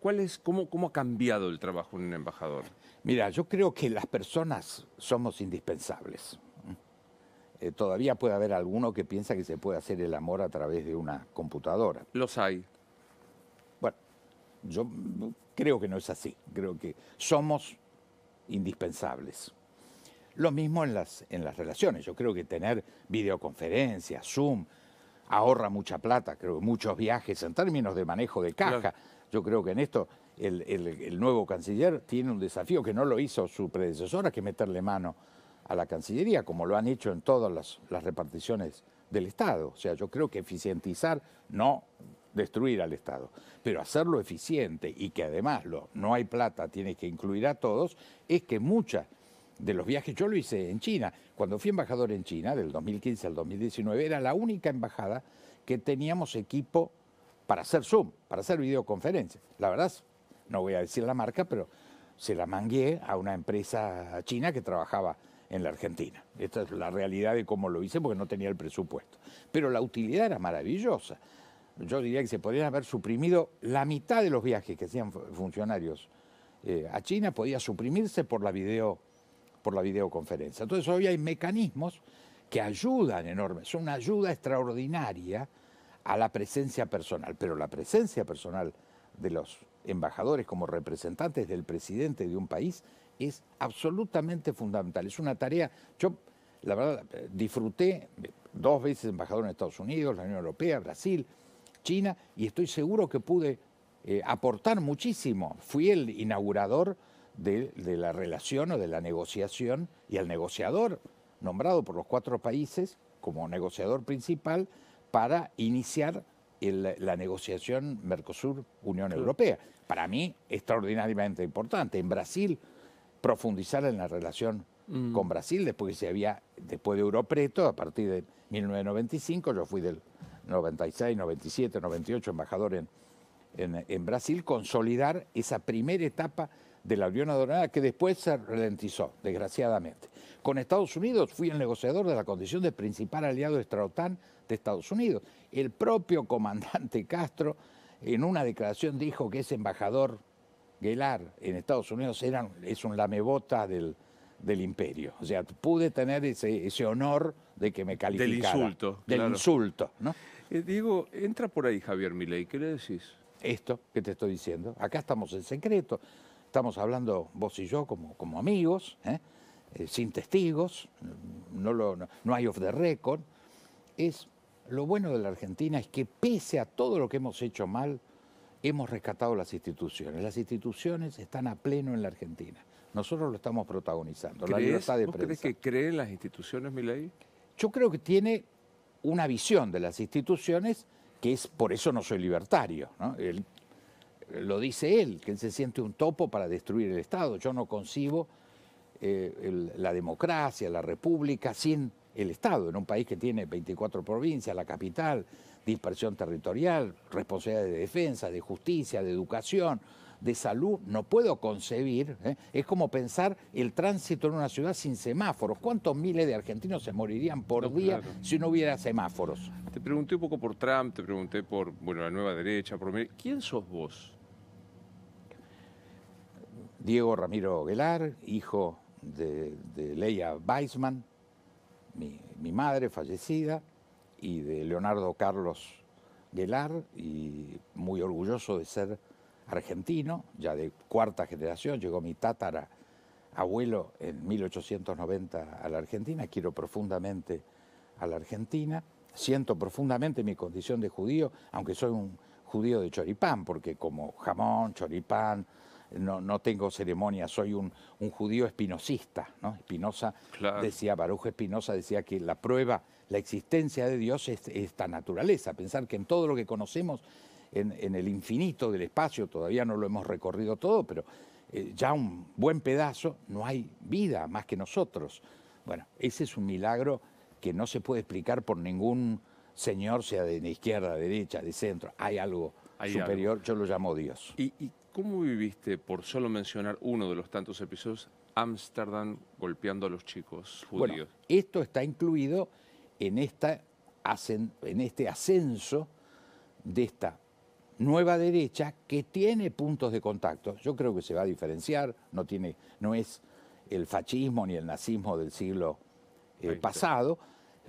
¿Cuál cómo, ha cambiado el trabajo en un embajador? Mira, yo creo que las personas somos indispensables. Eh, todavía puede haber alguno que piensa que se puede hacer el amor a través de una computadora. Los hay. Bueno, yo creo que no es así. Creo que somos indispensables. Lo mismo en las, en las relaciones. Yo creo que tener videoconferencias, Zoom, ahorra mucha plata, creo, que muchos viajes en términos de manejo de caja. Yo creo que en esto el, nuevo canciller tiene un desafío que no lo hizo su predecesora, que meterle mano a la Cancillería, como lo han hecho en todas las, reparticiones del Estado. O sea, yo creo que eficientizar, no destruir al Estado, pero hacerlo eficiente y que además lo, no hay plata, tienes que incluir a todos, es que muchas de los viajes, yo lo hice en China, cuando fui embajador en China, del 2015 al 2019, era la única embajada que teníamos equipo para hacer Zoom, para hacer videoconferencia. La verdad, no voy a decir la marca, pero se la mangué a una empresa china que trabajaba en la Argentina. Esta es la realidad de cómo lo hice porque no tenía el presupuesto. Pero la utilidad era maravillosa. Yo diría que se podrían haber suprimido la mitad de los viajes que hacían funcionarios eh, a China, podía suprimirse por la, video, por la videoconferencia. Entonces hoy hay mecanismos que ayudan enormes, son una ayuda extraordinaria a la presencia personal, pero la presencia personal de los embajadores como representantes del presidente de un país es absolutamente fundamental. Es una tarea, yo la verdad disfruté dos veces embajador en Estados Unidos, la Unión Europea, Brasil, China, y estoy seguro que pude eh, aportar muchísimo. Fui el inaugurador de, de, la relación o de la negociación y el negociador nombrado por los cuatro países como negociador principal para iniciar la negociación Mercosur-Unión Europea. Para mí, extraordinariamente importante. En Brasil, profundizar en la relación mm. con Brasil, después se había, después de Europreto, a partir de 1995, yo fui del 96, 97, 98 embajador en, en, en Brasil, consolidar esa primera etapa de la Unión Adornada que después se ralentizó, desgraciadamente. Con Estados Unidos fui el negociador de la condición de principal aliado de de Estados Unidos. El propio comandante Castro en una declaración dijo que ese embajador Guelar en Estados Unidos es un lamebota del, del imperio. O sea, pude tener ese, ese honor de que me calificara. Del insulto. Del insulto, ¿no? Eh, Diego, entra por ahí Javier Milei, ¿qué le decís? Esto que te estoy diciendo. Acá estamos en secreto. Estamos hablando vos y yo como, como amigos, ¿eh? Eh, sin testigos, no, lo, no hay off the record es lo bueno de la Argentina es que pese a todo lo que hemos hecho mal, hemos rescatado las instituciones. Las instituciones están a pleno en la Argentina. Nosotros lo estamos protagonizando, la libertad de crees que creen las instituciones, Milei? Yo creo que tiene una visión de las instituciones que es, por eso no soy libertario. ¿no? Él, lo dice él, que él se siente un topo para destruir el Estado. Yo no concibo eh, la democracia, la república, sin el Estado, en un país que tiene 24 provincias, la capital, dispersión territorial, responsabilidad de defensa, de justicia, de educación, de salud, no puedo concebir, ¿eh? es como pensar el tránsito en una ciudad sin semáforos. ¿Cuántos miles de argentinos se morirían por día si no hubiera semáforos? Te pregunté un poco por Trump, te pregunté por bueno, la nueva derecha, ¿quién sos vos? Diego Ramiro Guelar, hijo de, de Leia Weisman, mi, madre fallecida y de Leonardo Carlos Guelar, y muy orgulloso de ser argentino, ya de cuarta generación, llegó mi tátara abuelo en 1890 a la Argentina, quiero profundamente a la Argentina, siento profundamente mi condición de judío, aunque soy un judío de choripán, porque como jamón, choripán, no, tengo ceremonia, soy un, un judío espinosista. ¿no? Espinosa decía, Barujo Espinosa decía que la prueba, la existencia de Dios es esta naturaleza, pensar que en todo lo que conocemos, en, el infinito del espacio, todavía no lo hemos recorrido todo, pero eh, ya un buen pedazo, no hay vida más que nosotros. Bueno, ese es un milagro que no se puede explicar por ningún señor, sea de izquierda, derecha, de centro. Hay algo superior, yo lo llamo Dios. ¿Y, ¿Cómo viviste, por solo mencionar uno de los tantos episodios, Ámsterdam golpeando a los chicos judíos? Bueno, esto está incluido en, esta, en este ascenso de esta nueva derecha que tiene puntos de contacto. Yo creo que se va a diferenciar, no, tiene, no es el fascismo ni el nazismo del siglo eh, pasado,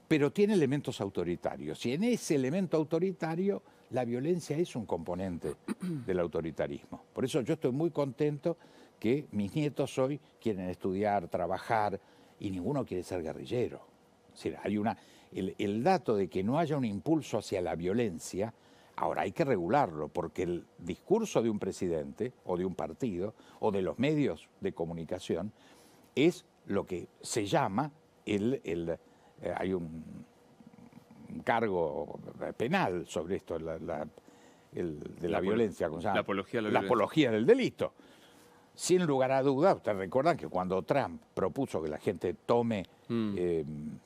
pero tiene elementos autoritarios. Y en ese elemento autoritario la violencia es un componente del autoritarismo. Por eso yo estoy muy contento que mis nietos hoy quieren estudiar, trabajar, y ninguno quiere ser guerrillero. hay una, el, dato de que no haya un impulso hacia la violencia, ahora hay que regularlo, porque el discurso de un presidente o de un partido o de los medios de comunicación es lo que se llama el... el eh, hay un cargo penal sobre esto, el, de la, violencia. La apología del delito. Sin lugar a duda, ustedes recuerdan que cuando Trump propuso que la gente tome, mm. eh,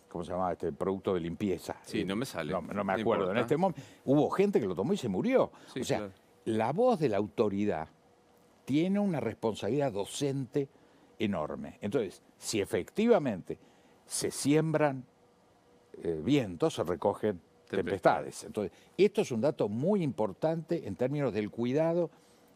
¿cómo se llama? Este producto de limpieza. Sí, no me sale. No, me acuerdo. en este momento hubo gente que lo tomó y se murió. o sea, la voz de la autoridad tiene una responsabilidad docente enorme. Entonces, si efectivamente se siembran eh, vientos se recogen tempestades. Entonces, esto es un dato muy importante en términos del cuidado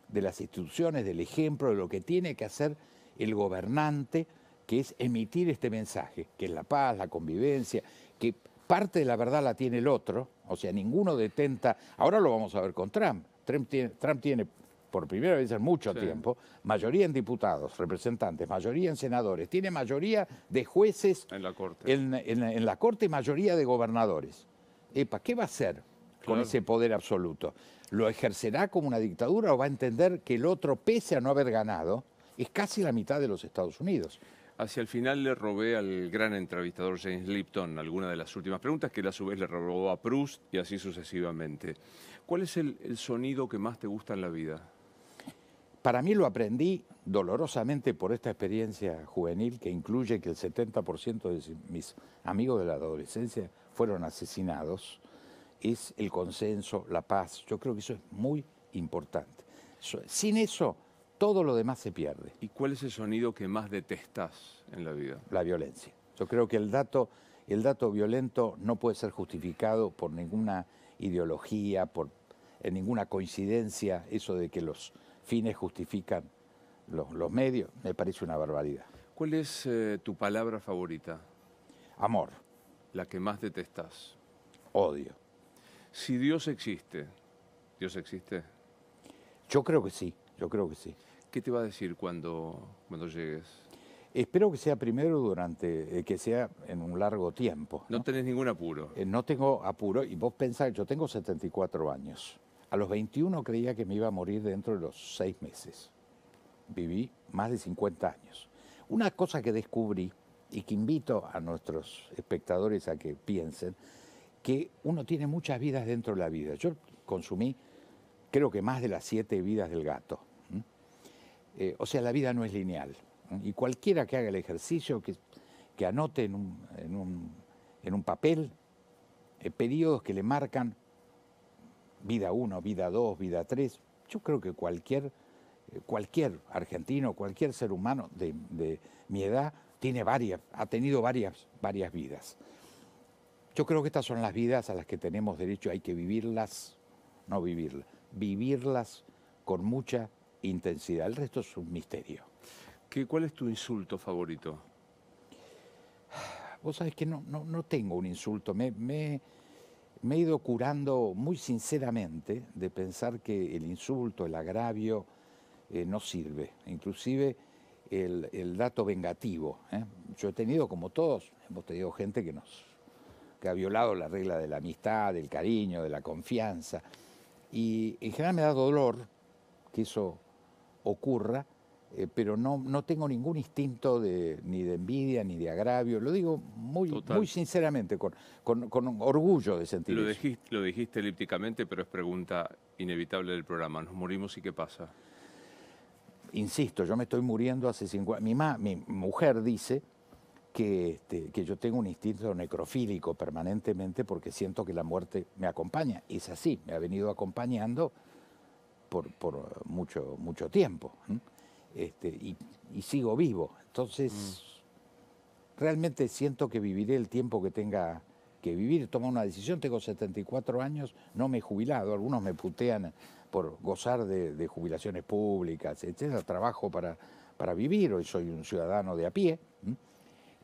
de las instituciones, del ejemplo, de lo que tiene que hacer el gobernante, que es emitir este mensaje, que es la paz, la convivencia, que parte de la verdad la tiene el otro, o sea, ninguno detenta, ahora lo vamos a ver con Trump, Trump tiene por primera vez en mucho tiempo, mayoría en diputados, representantes, mayoría en senadores, tiene mayoría de jueces en la Corte, en, la corte y mayoría de gobernadores. Epa, ¿qué va a hacer con ese poder absoluto? ¿Lo ejercerá como una dictadura o va a entender que el otro, pese a no haber ganado, es casi la mitad de los Estados Unidos? Hacia el final le robé al gran entrevistador James Lipton alguna de las últimas preguntas que él a su vez le robó a Proust y así sucesivamente. ¿Cuál es el sonido que más te gusta en la vida? Para mí lo aprendí dolorosamente por esta experiencia juvenil que incluye que el 70% de mis amigos de la adolescencia fueron asesinados, es el consenso, la paz. Yo creo que eso es muy importante. Sin eso, todo lo demás se pierde. ¿Y cuál es el sonido que más detestas en la vida? La violencia. Yo creo que el dato, el dato violento no puede ser justificado por ninguna ideología, por ninguna coincidencia, eso de que los fines justifican los, medios, me parece una barbaridad. ¿Cuál es eh, tu palabra favorita? Amor. La que más detestas. Odio. Si Dios existe, ¿Dios existe? Yo creo que sí, yo creo que sí. ¿Qué te va a decir cuando, cuando llegues? Espero que sea primero durante, eh, que sea en un largo tiempo. No, tenés ningún apuro. Eh, no tengo apuro y vos pensás, yo tengo 74 años. A los 21 creía que me iba a morir dentro de los seis meses. Viví más de 50 años. Una cosa que descubrí y que invito a nuestros espectadores a que piensen, que uno tiene muchas vidas dentro de la vida. Yo consumí creo que más de las siete vidas del gato. Eh, o sea, la vida no es lineal. Y cualquiera que haga el ejercicio, que, anote en un, papel eh, periodos que le marcan vida 1, vida 2, vida 3. Yo creo que cualquier, eh, cualquier argentino, cualquier ser humano de, mi edad tiene varias, ha tenido varias, varias vidas. Yo creo que estas son las vidas a las que tenemos derecho, hay que vivirlas, no vivirlas, vivirlas con mucha intensidad. El resto es un misterio. ¿Qué, ¿Cuál es tu insulto favorito? Vos sabés que no, no, tengo un insulto. me, me he ido curando muy sinceramente de pensar que el insulto, el agravio, eh, no sirve. Inclusive el, dato vengativo. ¿eh? Yo he tenido, como todos, hemos tenido gente que nos que ha violado la regla de la amistad, del cariño, de la confianza. Y en general me da dolor que eso ocurra, eh, pero no, no tengo ningún instinto de, ni de envidia ni de agravio. Lo digo muy, muy sinceramente, con, con, orgullo de sentir lo Dijiste, lo dijiste elípticamente, pero es pregunta inevitable del programa. ¿Nos morimos y qué pasa? Insisto, yo me estoy muriendo hace 50... Mi, ma, mi mujer dice que, este, que yo tengo un instinto necrofílico permanentemente porque siento que la muerte me acompaña. Es así, me ha venido acompañando por, por mucho, mucho tiempo. Este, y, sigo vivo. Entonces, mm. realmente siento que viviré el tiempo que tenga que vivir, tomo una decisión. Tengo 74 años, no me he jubilado. Algunos me putean por gozar de, jubilaciones públicas, etcétera. Trabajo para, para vivir, hoy soy un ciudadano de a pie.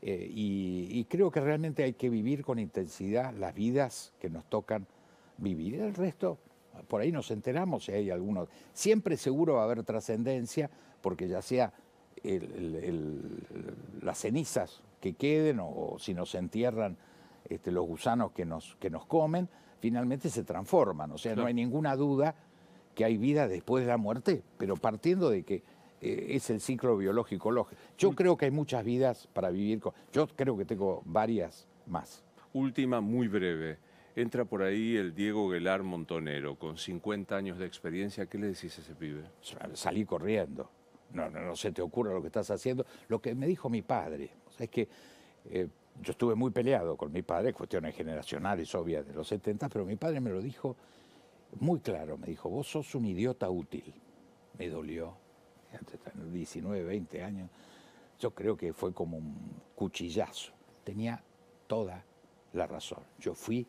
Eh, y, y, creo que realmente hay que vivir con intensidad las vidas que nos tocan vivir. El resto por ahí nos enteramos si hay algunos. Siempre seguro va a haber trascendencia, porque ya sea las cenizas que queden o, si nos entierran este, los gusanos que nos, comen, finalmente se transforman. O sea, no hay ninguna duda que hay vida después de la muerte, pero partiendo de que eh, es el ciclo biológico lógico. Yo creo que hay muchas vidas para vivir Yo creo que tengo varias más. Última, muy breve. Entra por ahí el Diego Guelar Montonero, con 50 años de experiencia. ¿Qué le decís a ese pibe? Salí corriendo. No, no, no se te ocurre lo que estás haciendo. Lo que me dijo mi padre, es que eh, yo estuve muy peleado con mi padre, cuestiones generacionales obvias de los 70, pero mi padre me lo dijo muy claro. Me dijo, vos sos un idiota útil. Me dolió. 19, 20 años. Yo creo que fue como un cuchillazo. Tenía toda la razón. Yo fui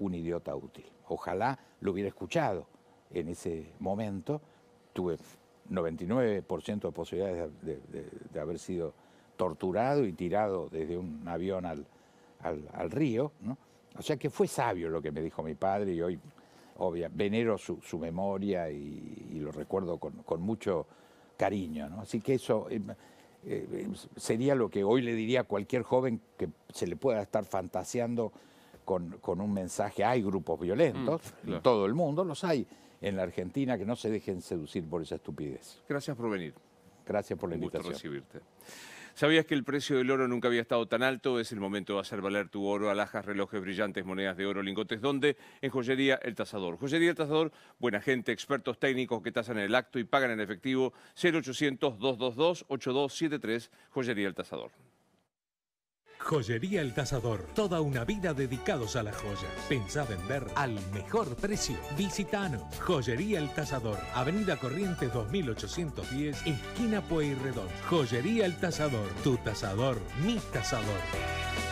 un idiota útil. Ojalá lo hubiera escuchado en ese momento. Tuve 99% de posibilidades de, haber sido torturado y tirado desde un avión al, río. O sea que fue sabio lo que me dijo mi padre y hoy, obvia, venero su, memoria y, lo recuerdo con, mucho cariño. Así que eso eh, eh, sería lo que hoy le diría a cualquier joven que se le pueda estar fantaseando con, un mensaje, hay grupos violentos, mm, en todo el mundo los hay en la Argentina, que no se dejen seducir por esa estupidez. Gracias por venir. Gracias por la un recibirte. ¿Sabías que el precio del oro nunca había estado tan alto? Es el momento de hacer valer tu oro, alhajas, relojes brillantes, monedas de oro, lingotes. ¿Dónde? En Joyería El Tazador. Joyería El Tazador, buena gente, expertos técnicos que tasan el acto y pagan en efectivo 0800-222-8273, Joyería El Tazador. Joyería El Tasador, Toda una vida dedicados a las joyas. Pensá vender al mejor precio. Visitanos. Joyería El Tasador, Avenida Corrientes 2810, esquina Pueyrredón. Joyería El Tasador, Tu tasador, mi tasador.